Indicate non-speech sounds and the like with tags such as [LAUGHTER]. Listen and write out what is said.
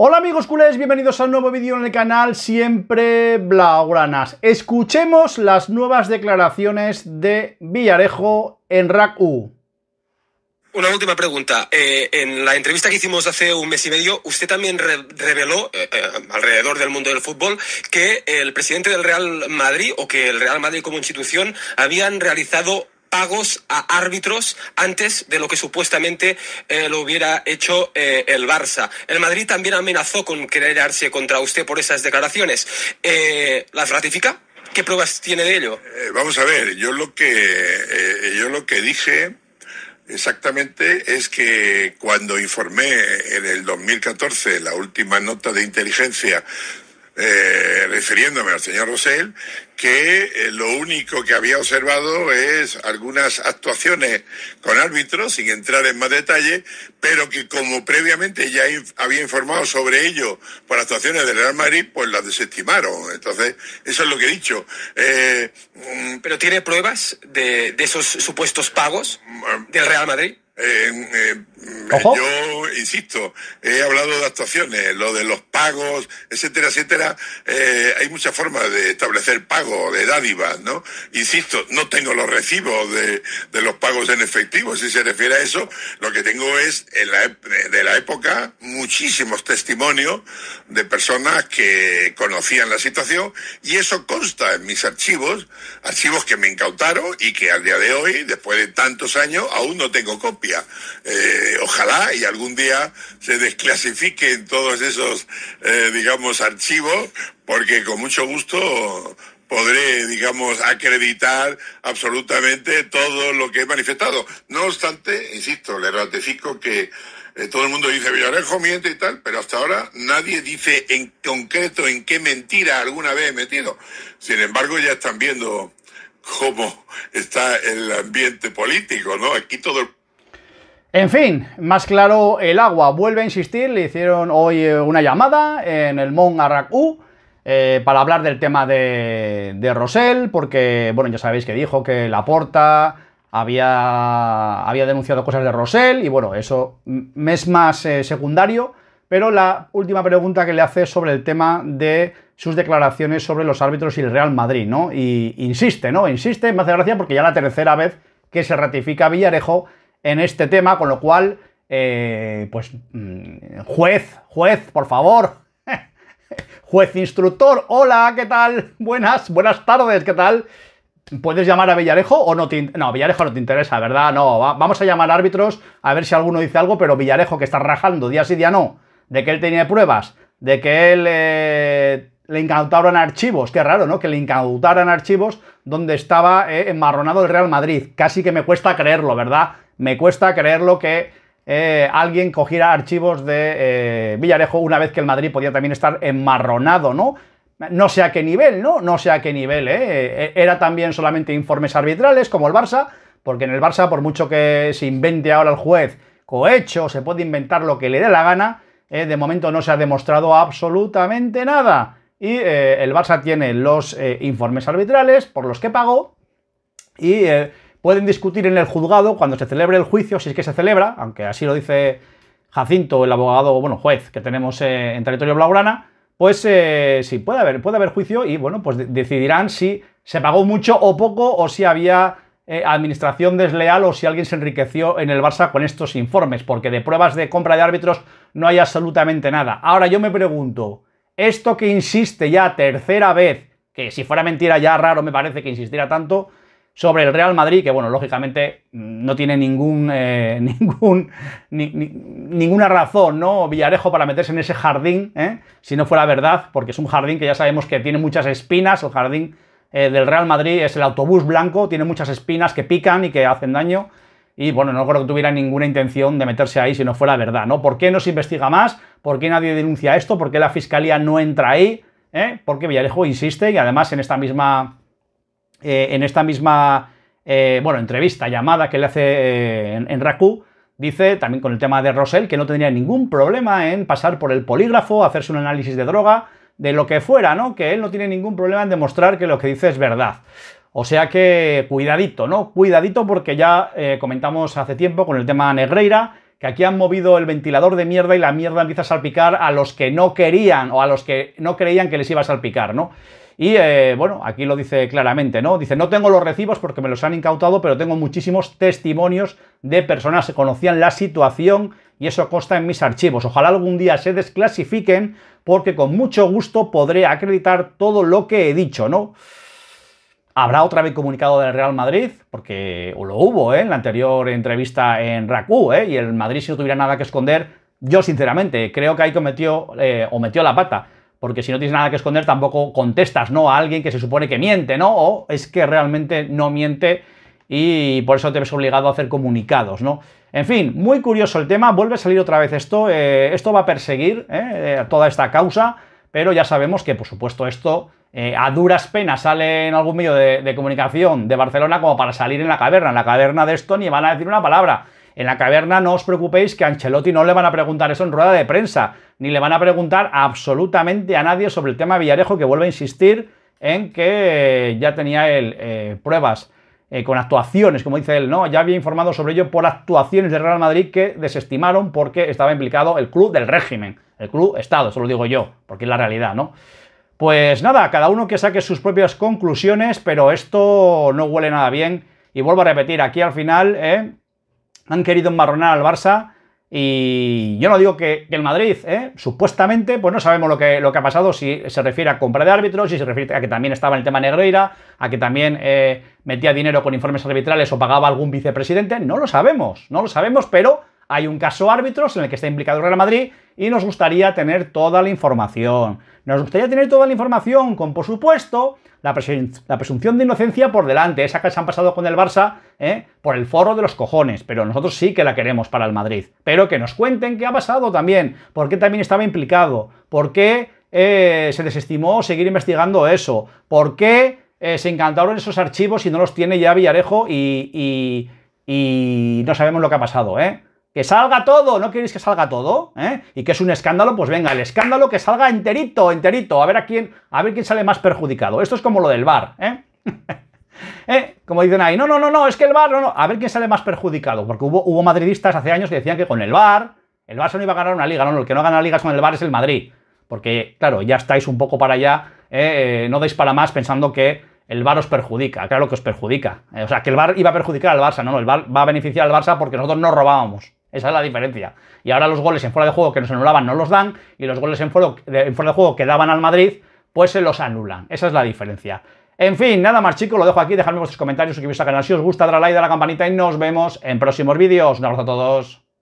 Hola amigos culés, bienvenidos a un nuevo vídeo en el canal Siempre Blaugranas. Escuchemos las nuevas declaraciones de Villarejo en RAC Una última pregunta. Eh, en la entrevista que hicimos hace un mes y medio, usted también reveló, eh, eh, alrededor del mundo del fútbol, que el presidente del Real Madrid o que el Real Madrid como institución habían realizado pagos a árbitros antes de lo que supuestamente eh, lo hubiera hecho eh, el Barça. El Madrid también amenazó con quererse contra usted por esas declaraciones. Eh, ¿Las ratifica? ¿Qué pruebas tiene de ello? vamos a ver, yo lo que yo lo que dije exactamente es que cuando informé en el 2014 la última nota de inteligencia eh, refiriéndome al señor Rosell, que eh, lo único que había observado es algunas actuaciones con árbitros, sin entrar en más detalle, pero que como previamente ya había informado sobre ello por actuaciones del Real Madrid, pues las desestimaron. Entonces, eso es lo que he dicho. Eh, mm, ¿Pero tiene pruebas de esos supuestos pagos mm, del Real Madrid? Eh, eh, yo insisto, he hablado de actuaciones, lo de los pagos, etcétera, etcétera. Eh, hay muchas formas de establecer Pago, de dádivas, ¿no? Insisto, no tengo los recibos de, los pagos en efectivo, si se refiere a eso. Lo que tengo es, de la época, muchísimos testimonios de personas que conocían la situación y eso consta en mis archivos, archivos que me incautaron y que al día de hoy, después de tantos años, aún no tengo copia. Eh, ojalá y algún día se desclasifiquen todos esos, eh, digamos, archivos, porque con mucho gusto podré, digamos, acreditar absolutamente todo lo que he manifestado. No obstante, insisto, le ratifico que eh, todo el mundo dice Villarejo miente y tal, pero hasta ahora nadie dice en concreto en qué mentira alguna vez he metido. Sin embargo, ya están viendo cómo está el ambiente político, ¿no? Aquí todo el en fin, más claro el agua. Vuelve a insistir, le hicieron hoy eh, una llamada en el Mon eh, para hablar del tema de, de Rosell, porque, bueno, ya sabéis que dijo que Laporta había, había denunciado cosas de Rosell, y bueno, eso es más eh, secundario. Pero la última pregunta que le hace sobre el tema de sus declaraciones sobre los árbitros y el Real Madrid, ¿no? Y insiste, ¿no? Insiste, me hace gracia porque ya la tercera vez que se ratifica Villarejo en este tema, con lo cual, eh, pues, mm, juez, juez, por favor, [LAUGHS] juez instructor, hola, ¿qué tal? [LAUGHS] Buenas, buenas tardes, ¿qué tal? ¿Puedes llamar a Villarejo o no te No, Villarejo no te interesa, ¿verdad? No, vamos a llamar árbitros a ver si alguno dice algo, pero Villarejo que está rajando día sí, día no, de que él tenía pruebas, de que él eh, le incautaron archivos, qué raro, ¿no? Que le incautaran archivos donde estaba eh, enmarronado el Real Madrid. Casi que me cuesta creerlo, ¿verdad? Me cuesta creerlo que eh, alguien cogiera archivos de eh, Villarejo una vez que el Madrid podía también estar enmarronado, ¿no? No sé a qué nivel, ¿no? No sé a qué nivel, ¿eh? E-, era también solamente informes arbitrales, como el Barça, porque en el Barça, por mucho que se invente ahora el juez cohecho, se puede inventar lo que le dé la gana, eh, de momento no se ha demostrado absolutamente nada. Y el Barça tiene los informes arbitrales por los que pagó y pueden discutir en el juzgado cuando se celebre el juicio, si es que se celebra, aunque así lo dice Jacinto, el abogado, bueno, juez que tenemos eh, en territorio blaugrana, pues eh, sí, puede haber, puede haber juicio y bueno, pues decidirán si se pagó mucho o poco o si había eh, administración desleal o si alguien se enriqueció en el Barça con estos informes, porque de pruebas de compra de árbitros no hay absolutamente nada. Ahora yo me pregunto, esto que insiste ya tercera vez, que si fuera mentira ya raro me parece que insistiera tanto, sobre el Real Madrid, que bueno, lógicamente mm, no tiene ningún, eh, [LAUGHS] ninguna razón, ¿no? Villarejo para meterse en ese jardín, ¿eh? si no fuera verdad, porque es un jardín que ya sabemos que tiene muchas espinas, el jardín eh, del Real Madrid es el autobús blanco, tiene muchas espinas que pican y que hacen daño. Y bueno, no creo que tuviera ninguna intención de meterse ahí si no fuera verdad, ¿no? ¿Por qué no se investiga más? ¿Por qué nadie denuncia esto? ¿Por qué la fiscalía no entra ahí? ¿Eh? Porque Villarejo insiste? Y además en esta misma eh, en esta misma, eh, bueno, entrevista, llamada que le hace eh, en, Rakú, dice también con el tema de Rosell que no tendría ningún problema en pasar por el polígrafo, hacerse un análisis de droga, de lo que fuera, ¿no? Que él no tiene ningún problema en demostrar que lo que dice es verdad. O sea que cuidadito, ¿no? Cuidadito porque ya comentamos hace tiempo con el tema Negreira, que aquí han movido el ventilador de mierda y la mierda empieza a salpicar a los que no querían o a los que no creían que les iba a salpicar, ¿no? Y eh, bueno, aquí lo dice claramente, ¿no? Dice, no tengo los recibos porque me los han incautado, pero tengo muchísimos testimonios de personas que conocían la situación y eso consta en mis archivos. Ojalá algún día se desclasifiquen porque con mucho gusto podré acreditar todo lo que he dicho, ¿no? Habrá otra vez comunicado del Real Madrid, porque o lo hubo ¿eh? en la anterior entrevista en RACU, ¿eh? y el Madrid si no tuviera nada que esconder, yo sinceramente creo que ahí cometió eh, o metió la pata porque si no tienes nada que esconder tampoco contestas, ¿no? A alguien que se supone que miente, ¿no? O es que realmente no miente y por eso te ves obligado a hacer comunicados, ¿no? En fin, muy curioso el tema, vuelve a salir otra vez esto, eh, esto va a perseguir eh, eh, toda esta causa, pero ya sabemos que, por supuesto, esto a duras penas sale en algún medio de, de, comunicación de Barcelona como para salir en la caverna, en la caverna de esto ni van a decir una palabra. En la caverna no os preocupéis que a Ancelotti no le van a preguntar eso en rueda de prensa, ni le van a preguntar absolutamente a nadie sobre el tema Villarejo, que vuelve a insistir en que eh, ya tenía él eh, pruebas eh, con actuaciones, como dice él, ¿no? Ya había informado sobre ello por actuaciones de Real Madrid que desestimaron porque estaba implicado el club del régimen, el club Estado, eso lo digo yo, porque es la realidad, ¿no? Pues nada, cada uno que saque sus propias conclusiones, pero esto no huele nada bien. Y vuelvo a repetir, aquí al final, ¿eh? han querido enmarronar al Barça. Y yo no digo que, el Madrid, ¿eh? supuestamente, pues no sabemos lo que, lo que ha pasado, si se refiere a compra de árbitros, si se refiere a que también estaba el tema Negreira, a que también eh, metía dinero con informes arbitrales o pagaba algún vicepresidente, no lo sabemos, no lo sabemos, pero hay un caso árbitros en el que está implicado el Real Madrid y nos gustaría tener toda la información. Nos gustaría tener toda la información con, por supuesto, la, presunción de inocencia por delante, esa que se han pasado con el Barça ¿eh? por el forro de los cojones, pero nosotros sí que la queremos para el Madrid. Pero que nos cuenten qué ha pasado también, por qué también estaba implicado, por qué eh, se desestimó seguir investigando eso, por qué eh, se encantaron esos archivos y no los tiene ya Villarejo y, y, y no sabemos lo que ha pasado, ¿eh? Que salga todo, ¿no queréis que salga todo? ¿Eh? Y que es un escándalo, pues venga, el escándalo que salga enterito, enterito, a ver a quién, a ver quién sale más perjudicado. Esto es como lo del bar, ¿eh? [LAUGHS] ¿Eh? Como dicen ahí, no, no, no, no, es que el bar, no, no, a ver quién sale más perjudicado, porque hubo, hubo madridistas hace años que decían que con el bar, el Barça no iba a ganar una liga, no, el que no gana ligas con el bar es el Madrid, porque claro, ya estáis un poco para allá, ¿eh? Eh, no dais para más pensando que el Bar os perjudica, claro que os perjudica. o sea, que el Bar iba a perjudicar al Barça, no, no, el VAR va a beneficiar al Barça porque nosotros no robábamos. Esa es la diferencia. Y ahora los goles en fuera de juego que nos anulaban no los dan y los goles en fuera de, juego que daban al Madrid pues se los anulan. Esa es la diferencia. En fin, nada más chicos, lo dejo aquí, dejadme vuestros comentarios, suscribiros al canal si os gusta, dar like, a la campanita y nos vemos en próximos vídeos. Un abrazo a todos.